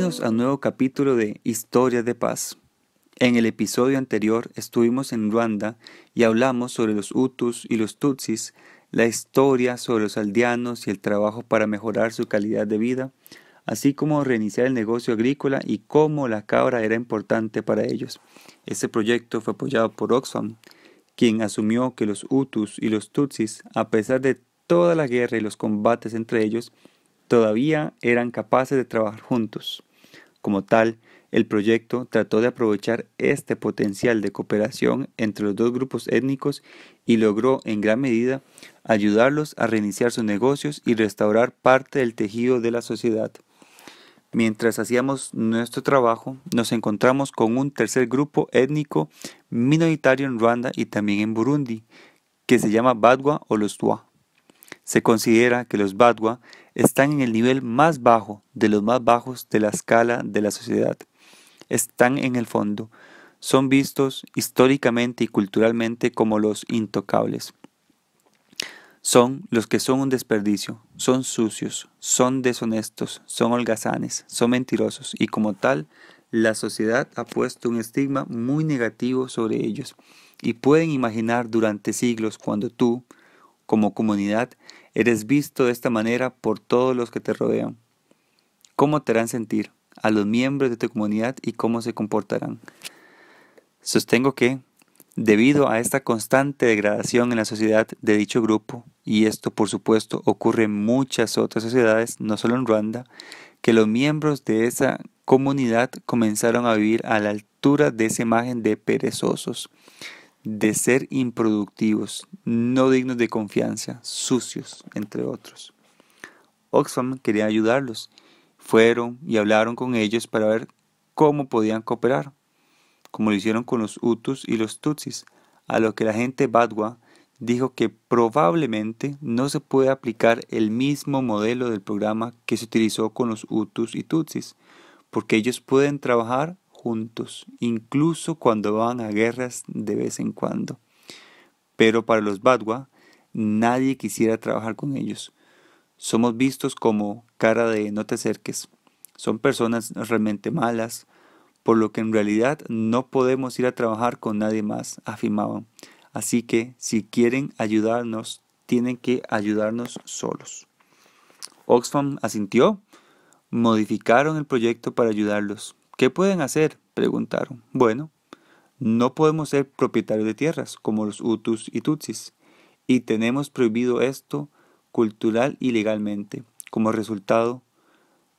Bienvenidos a un nuevo capítulo de Historias de Paz. En el episodio anterior estuvimos en Ruanda y hablamos sobre los Hutus y los Tutsis, la historia sobre los aldeanos y el trabajo para mejorar su calidad de vida, así como reiniciar el negocio agrícola y cómo la cabra era importante para ellos. Este proyecto fue apoyado por Oxfam, quien asumió que los Hutus y los Tutsis, a pesar de toda la guerra y los combates entre ellos, todavía eran capaces de trabajar juntos. Como tal, el proyecto trató de aprovechar este potencial de cooperación entre los dos grupos étnicos y logró en gran medida ayudarlos a reiniciar sus negocios y restaurar parte del tejido de la sociedad. Mientras hacíamos nuestro trabajo, nos encontramos con un tercer grupo étnico minoritario en Ruanda y también en Burundi, que se llama Badwa o los twa se considera que los Badwa están en el nivel más bajo de los más bajos de la escala de la sociedad. Están en el fondo. Son vistos históricamente y culturalmente como los intocables. Son los que son un desperdicio, son sucios, son deshonestos, son holgazanes, son mentirosos y como tal, la sociedad ha puesto un estigma muy negativo sobre ellos. Y pueden imaginar durante siglos cuando tú, como comunidad, eres visto de esta manera por todos los que te rodean. ¿Cómo te harán sentir a los miembros de tu comunidad y cómo se comportarán? Sostengo que, debido a esta constante degradación en la sociedad de dicho grupo, y esto por supuesto ocurre en muchas otras sociedades, no solo en Ruanda, que los miembros de esa comunidad comenzaron a vivir a la altura de esa imagen de perezosos de ser improductivos, no dignos de confianza, sucios, entre otros. Oxfam quería ayudarlos. Fueron y hablaron con ellos para ver cómo podían cooperar, como lo hicieron con los utus y los Tutsis, a lo que la gente Badwa dijo que probablemente no se puede aplicar el mismo modelo del programa que se utilizó con los utus y Tutsis, porque ellos pueden trabajar juntos, incluso cuando van a guerras de vez en cuando. Pero para los Badwa, nadie quisiera trabajar con ellos. Somos vistos como cara de no te acerques. Son personas realmente malas, por lo que en realidad no podemos ir a trabajar con nadie más, afirmaban. Así que si quieren ayudarnos, tienen que ayudarnos solos. Oxfam asintió, modificaron el proyecto para ayudarlos. ¿Qué pueden hacer? preguntaron. Bueno, no podemos ser propietarios de tierras como los Hutus y Tutsis, y tenemos prohibido esto cultural y legalmente. Como resultado,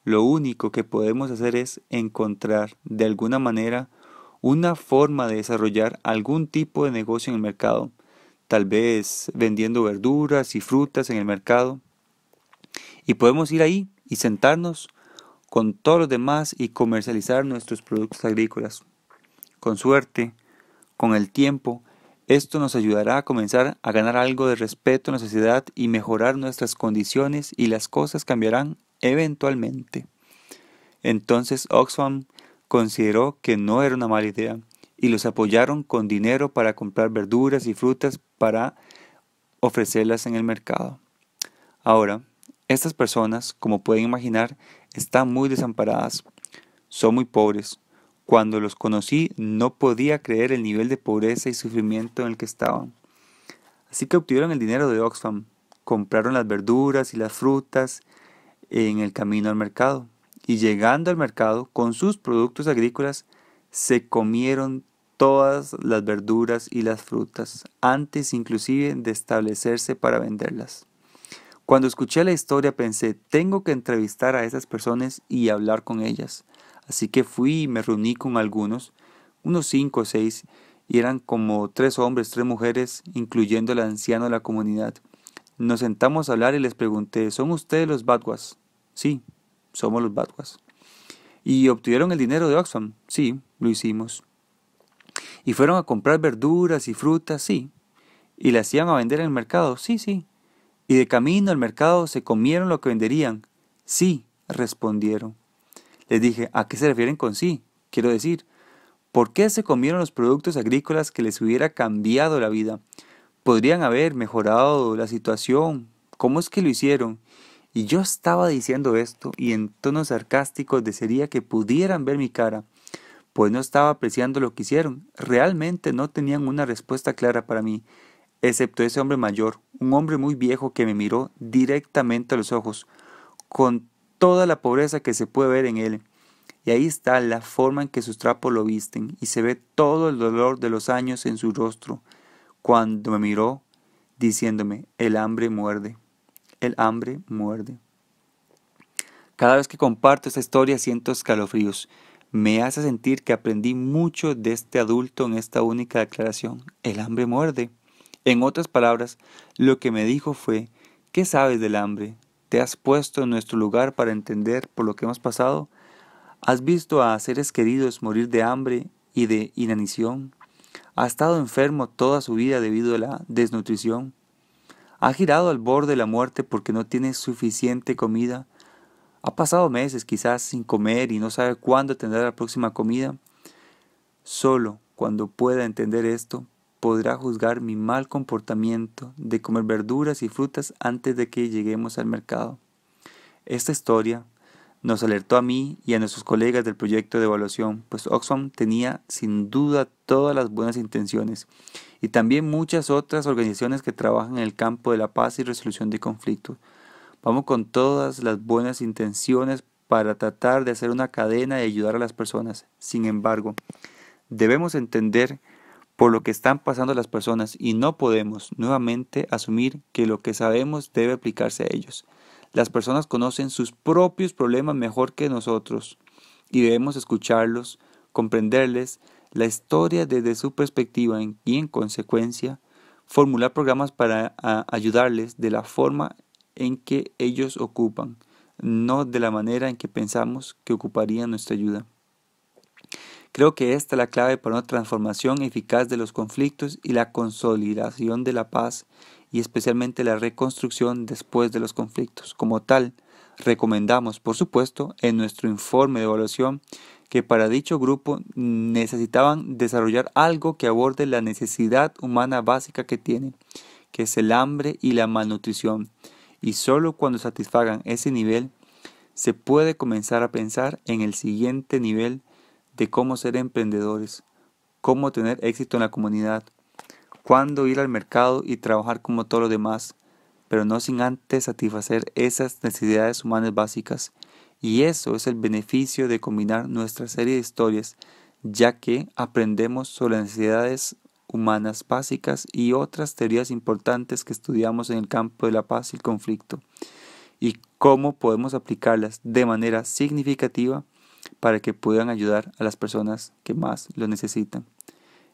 lo único que podemos hacer es encontrar de alguna manera una forma de desarrollar algún tipo de negocio en el mercado, tal vez vendiendo verduras y frutas en el mercado. Y podemos ir ahí y sentarnos con todos los demás y comercializar nuestros productos agrícolas. Con suerte, con el tiempo, esto nos ayudará a comenzar a ganar algo de respeto en la sociedad y mejorar nuestras condiciones y las cosas cambiarán eventualmente. Entonces Oxfam consideró que no era una mala idea y los apoyaron con dinero para comprar verduras y frutas para ofrecerlas en el mercado. Ahora, estas personas, como pueden imaginar, están muy desamparadas, son muy pobres. Cuando los conocí no podía creer el nivel de pobreza y sufrimiento en el que estaban. Así que obtuvieron el dinero de Oxfam, compraron las verduras y las frutas en el camino al mercado y llegando al mercado con sus productos agrícolas se comieron todas las verduras y las frutas antes inclusive de establecerse para venderlas. Cuando escuché la historia pensé, tengo que entrevistar a esas personas y hablar con ellas. Así que fui y me reuní con algunos, unos cinco o seis, y eran como tres hombres, tres mujeres, incluyendo el anciano de la comunidad. Nos sentamos a hablar y les pregunté, ¿son ustedes los Batwas? Sí, somos los Batwas. ¿Y obtuvieron el dinero de Oxfam? Sí, lo hicimos. ¿Y fueron a comprar verduras y frutas? Sí. ¿Y la hacían a vender en el mercado? Sí, sí, y de camino al mercado se comieron lo que venderían. Sí, respondieron. Les dije, ¿a qué se refieren con sí? Quiero decir, ¿por qué se comieron los productos agrícolas que les hubiera cambiado la vida? Podrían haber mejorado la situación. ¿Cómo es que lo hicieron? Y yo estaba diciendo esto y en tonos sarcásticos desearía que pudieran ver mi cara, pues no estaba apreciando lo que hicieron. Realmente no tenían una respuesta clara para mí excepto ese hombre mayor, un hombre muy viejo que me miró directamente a los ojos, con toda la pobreza que se puede ver en él. Y ahí está la forma en que sus trapos lo visten, y se ve todo el dolor de los años en su rostro, cuando me miró, diciéndome, el hambre muerde, el hambre muerde. Cada vez que comparto esta historia siento escalofríos. Me hace sentir que aprendí mucho de este adulto en esta única declaración. El hambre muerde. En otras palabras, lo que me dijo fue, ¿qué sabes del hambre? ¿Te has puesto en nuestro lugar para entender por lo que hemos pasado? ¿Has visto a seres queridos morir de hambre y de inanición? ¿Ha estado enfermo toda su vida debido a la desnutrición? ¿Ha girado al borde de la muerte porque no tiene suficiente comida? ¿Ha pasado meses quizás sin comer y no sabe cuándo tendrá la próxima comida? Solo cuando pueda entender esto podrá juzgar mi mal comportamiento de comer verduras y frutas antes de que lleguemos al mercado. Esta historia nos alertó a mí y a nuestros colegas del proyecto de evaluación, pues Oxfam tenía sin duda todas las buenas intenciones y también muchas otras organizaciones que trabajan en el campo de la paz y resolución de conflictos. Vamos con todas las buenas intenciones para tratar de hacer una cadena y ayudar a las personas. Sin embargo, debemos entender por lo que están pasando las personas y no podemos nuevamente asumir que lo que sabemos debe aplicarse a ellos. Las personas conocen sus propios problemas mejor que nosotros y debemos escucharlos, comprenderles la historia desde su perspectiva y en consecuencia formular programas para ayudarles de la forma en que ellos ocupan, no de la manera en que pensamos que ocuparían nuestra ayuda. Creo que esta es la clave para una transformación eficaz de los conflictos y la consolidación de la paz y especialmente la reconstrucción después de los conflictos. Como tal, recomendamos, por supuesto, en nuestro informe de evaluación que para dicho grupo necesitaban desarrollar algo que aborde la necesidad humana básica que tienen, que es el hambre y la malnutrición. Y solo cuando satisfagan ese nivel, se puede comenzar a pensar en el siguiente nivel de cómo ser emprendedores, cómo tener éxito en la comunidad, cuándo ir al mercado y trabajar como todos los demás, pero no sin antes satisfacer esas necesidades humanas básicas. Y eso es el beneficio de combinar nuestra serie de historias, ya que aprendemos sobre necesidades humanas básicas y otras teorías importantes que estudiamos en el campo de la paz y el conflicto, y cómo podemos aplicarlas de manera significativa para que puedan ayudar a las personas que más lo necesitan.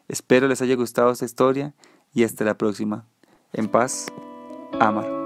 Espero les haya gustado esta historia y hasta la próxima. En paz, Amar.